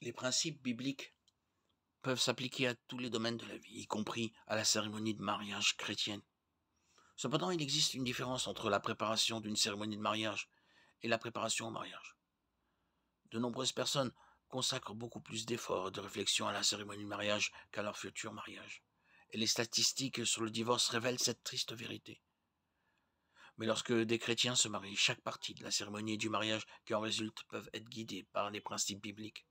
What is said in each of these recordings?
les principes bibliques peuvent s'appliquer à tous les domaines de la vie, y compris à la cérémonie de mariage chrétienne. Cependant, il existe une différence entre la préparation d'une cérémonie de mariage et la préparation au mariage. De nombreuses personnes consacrent beaucoup plus d'efforts et de réflexion à la cérémonie de mariage qu'à leur futur mariage. Et les statistiques sur le divorce révèlent cette triste vérité. Mais lorsque des chrétiens se marient, chaque partie de la cérémonie et du mariage qui en résulte peuvent être guidées par les principes bibliques.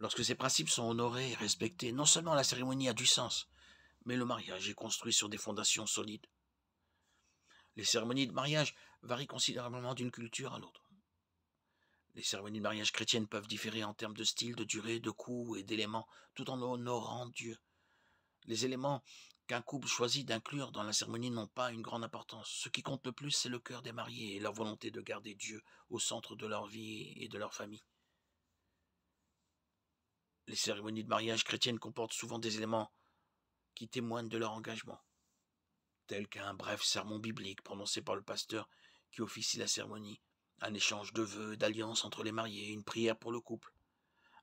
Lorsque ces principes sont honorés et respectés, non seulement la cérémonie a du sens, mais le mariage est construit sur des fondations solides. Les cérémonies de mariage varient considérablement d'une culture à l'autre. Les cérémonies de mariage chrétiennes peuvent différer en termes de style, de durée, de coût et d'éléments, tout en honorant Dieu. Les éléments qu'un couple choisit d'inclure dans la cérémonie n'ont pas une grande importance. Ce qui compte le plus, c'est le cœur des mariés et leur volonté de garder Dieu au centre de leur vie et de leur famille. Les cérémonies de mariage chrétiennes comportent souvent des éléments qui témoignent de leur engagement, tels qu'un bref sermon biblique prononcé par le pasteur qui officie la cérémonie, un échange de vœux, d'alliance entre les mariés, une prière pour le couple,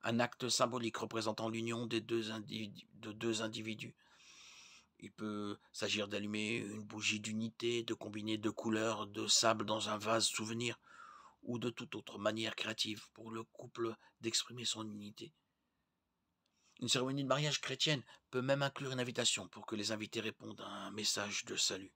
un acte symbolique représentant l'union des de deux individus. Il peut s'agir d'allumer une bougie d'unité, de combiner deux couleurs de sable dans un vase souvenir, ou de toute autre manière créative pour le couple d'exprimer son unité. Une cérémonie de mariage chrétienne peut même inclure une invitation pour que les invités répondent à un message de salut.